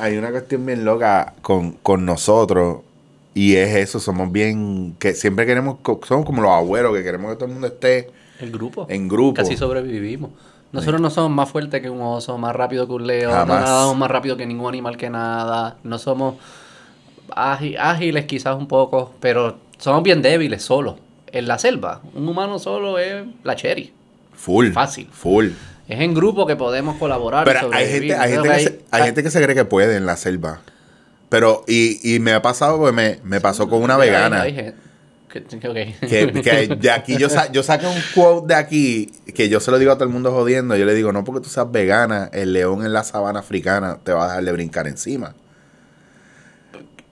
Hay una cuestión bien loca con, nosotros. Y es eso, somos bien, que siempre queremos, somos como los abuelos, que queremos que todo el mundo esté el grupo. en grupo. Casi sobrevivimos. Nosotros no somos más fuertes que un oso, más rápido que un león, más rápido que ningún animal que nada, no somos ágiles quizás un poco, pero somos bien débiles solos. En la selva, un humano solo es la cherry. Full. Fácil. Full. Es en grupo que podemos colaborar. Pero hay gente, hay, gente que se, cree que puede en la selva. Pero, y, y me ha pasado, me, pasó con una vegana. Que, que, de aquí yo, sa yo saqué un quote de aquí que yo se lo digo a todo el mundo jodiendo. Yo le digo, no porque tú seas vegana, el león en la sabana africana te va a dejar de brincar encima.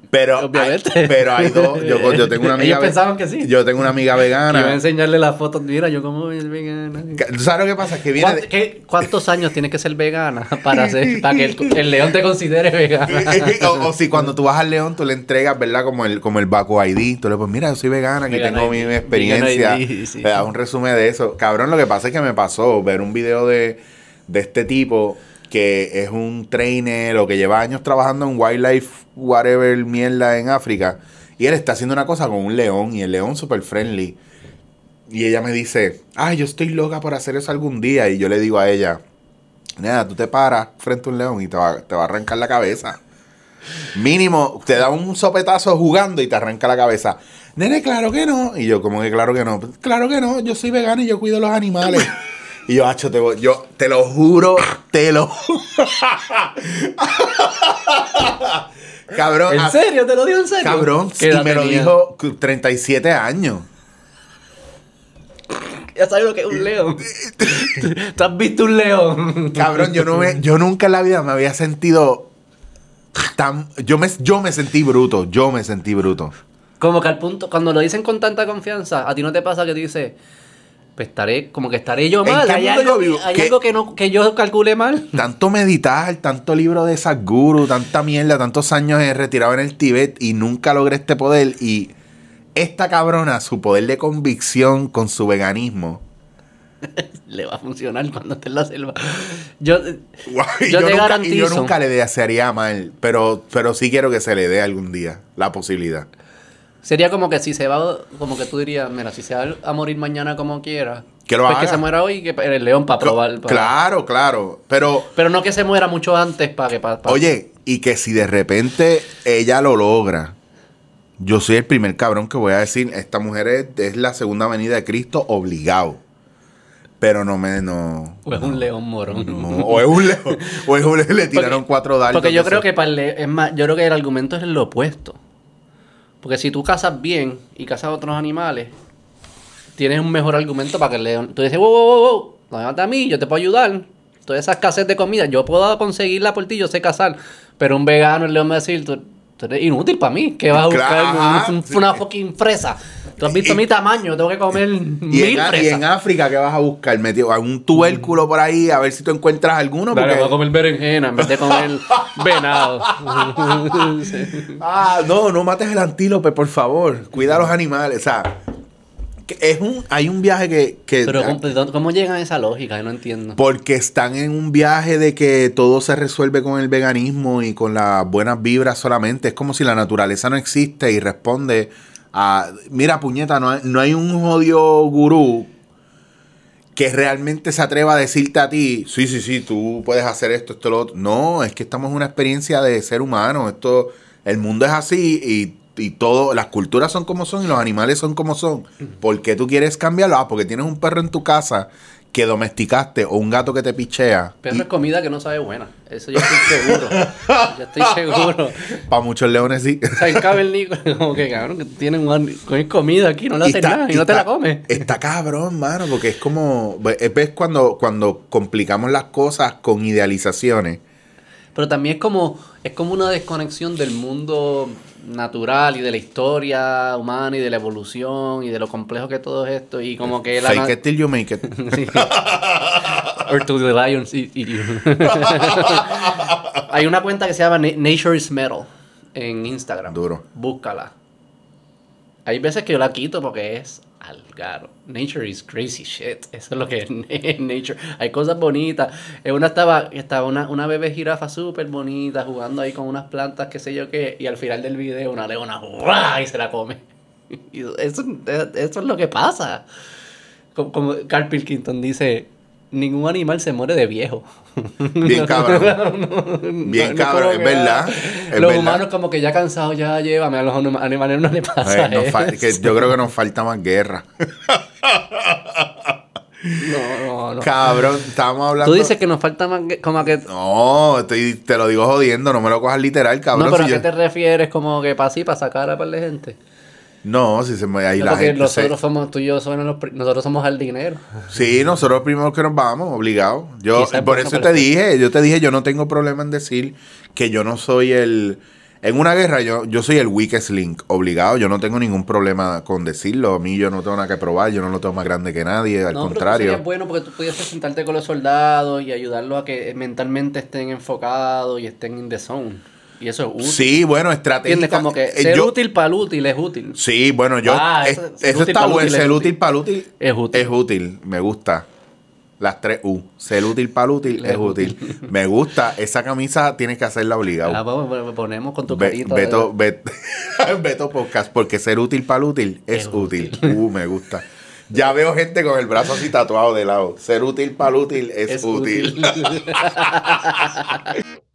Pero, Obviamente. pero hay dos. Yo, tengo una amiga. Ellos pensaban que Yo tengo una amiga vegana. Yo voy a enseñarle las fotos. Mira, yo como vegana. sabes lo que pasa? ¿Cuántos años tienes que ser vegana para, ser, que el, león te considere vegana? o, si cuando tú vas al león, tú le entregas, ¿verdad? Como el, como el Baco ID. Tú le pones, mira, yo soy vegana, que tengo mi, experiencia. te eh, un resumen de eso. Cabrón, lo que pasa es que me pasó ver un video de, de este tipo que es un trainer o que lleva años trabajando en wildlife, whatever, mierda en África. Y él está haciendo una cosa con un león y el león super friendly. Y ella me dice, ay, yo estoy loca por hacer eso algún día. Y yo le digo a ella, nada, tú te paras frente a un león y te va, a arrancar la cabeza. Mínimo, te da un sopetazo jugando y te arranca la cabeza. Nene, claro que no. Y yo, como que claro que no? Claro que no, yo soy vegano y yo cuido los animales. Y yo, hacho, te, yo, te lo juro, te lo Cabrón. ¿En serio? ¿Te lo digo en serio? Cabrón, y me lo dijo 37 años. Ya sabes lo que es un león. Te has visto un león? Cabrón, yo, no yo nunca en la vida me había sentido tan... Yo me, yo me sentí bruto, yo me sentí bruto. Como que al punto, cuando lo dicen con tanta confianza, a ti no te pasa que tú dices pues estaré, como que estaré yo mal. Hay, algo, hay que, algo, que, no, que yo calcule mal. Tanto meditar, tanto libro de Sadhguru, tanta mierda, tantos años he retirado en el Tíbet y nunca logré este poder. Y esta cabrona, su poder de convicción con su veganismo. le va a funcionar cuando esté en la selva. Yo, nunca, Y Yo nunca le desearía mal, pero, pero sí quiero que se le dé algún día la posibilidad. Sería como que si se va, como que tú dirías, mira, si se va a morir mañana como quiera. Que lo pues que se muera hoy y que el león para probar. Claro, claro. Pero. Pero no que se muera mucho antes para que. Oye, y que si de repente ella lo logra. Yo soy el primer cabrón que voy a decir, esta mujer es, la segunda venida de Cristo obligado. Pero no menos o es un león morón. o es un león. O es un león. Le tiraron cuatro dardos. Porque yo creo que para es más, yo creo que el argumento es lo opuesto. Porque si tú cazas bien y cazas otros animales, tienes un mejor argumento para que el león. Tú dices, wow, wow, wow, no me a mí, yo te puedo ayudar. Todas esas escasez de comida, yo puedo conseguirla por ti, yo sé cazar. Pero un vegano, el león me va a decir, tú, eres inútil para mí, que vas a buscar una fucking fresa. Tú has visto mi tamaño, tengo que comer mil en, Y en África, ¿qué vas a buscar? Metido algún tubérculo por ahí, a ver si tú encuentras alguno. Pero voy a comer berenjena en vez de comer venado. Ah, no, no mates el antílope, por favor. Cuida a los animales, o sea... Es un, hay un viaje que... Pero ¿cómo, ¿cómo llegan a esa lógica? Yo no entiendo. Porque están en un viaje de que todo se resuelve con el veganismo y con las buenas vibras solamente. Es como si la naturaleza no existe y responde mira, puñeta, no hay, un odio gurú que realmente se atreva a decirte a ti, sí, sí, sí, tú puedes hacer esto, esto, lo otro. No, es que estamos en una experiencia de ser humano. Esto, el mundo es así y, y todo, las culturas son como son y los animales son como son. ¿Por qué tú quieres cambiarlo? Ah, porque tienes un perro en tu casa que domesticaste o un gato que te pichea. Pero es comida que no sabe buena. Eso yo estoy seguro. yo estoy seguro. Para muchos leones sí. o sea, el cabernico, como que cabrón, que tienen con comida aquí, no la tenías... nada y, no te la comes. Está cabrón, mano, porque es como. Eh, es cuando, cuando complicamos las cosas con idealizaciones. Pero también es como, es como una desconexión del mundo natural y de la historia humana y de la evolución y de lo complejo que todo es esto y como que la fake till you make it or lions hay una cuenta que se llama Nature is Metal en Instagram duro búscala hay veces que yo la quito porque es Nature is crazy shit. Eso es lo que es nature. Hay cosas bonitas. Eh, una estaba, estaba una, una bebé jirafa súper bonita jugando ahí con unas plantas, qué sé yo qué. Y al final del video una leona y se la come. eso, es lo que pasa. como Carl Pilkington dice, ningún animal se muere de viejo. Bien cabrón. Bien cabrón, es verdad. los humanos como que ya cansados, ya llévame a los animales, no le pasa nada. eso. yo creo que nos falta más guerra. No, no, no. Cabrón, estamos hablando. Tú dices que nos falta más. Como que... No, estoy, te lo digo jodiendo, no me lo cojas literal, cabrón. No, pero ¿a qué te refieres? Como que para así, para sacar a la de gente. No, si se mueve ahí la gente. nosotros somos, tú yo, nosotros somos al dinero. Sí, nosotros los primeros que nos vamos, obligados. Yo, por eso te dije, yo te dije, yo no tengo problema en decir que yo no soy el. En una guerra yo, yo soy el weakest link, obligado. Yo no tengo ningún problema con decirlo. A mí yo no tengo nada que probar, yo no lo tengo más grande que nadie, al contrario. bueno porque tú pudieses sentarte con los soldados y ayudarlos a que mentalmente estén enfocados y estén in the zone. Y eso es útil. Sí, bueno, estrategia. Como que eh, ser útil para útil es útil. Sí, bueno, yo. Ah, eso está bueno. Ser útil para útil es útil. Es útil, me gusta. Las tres U. Ser útil para útil es útil. Me gusta. Esa camisa tienes que hacerla obligada. Ah, ponemos con tu carita. Beto, Beto, Podcast, porque ser útil para útil es, útil. Uh, me gusta. Ya veo gente con el brazo así tatuado de lado. Ser útil para útil es, útil.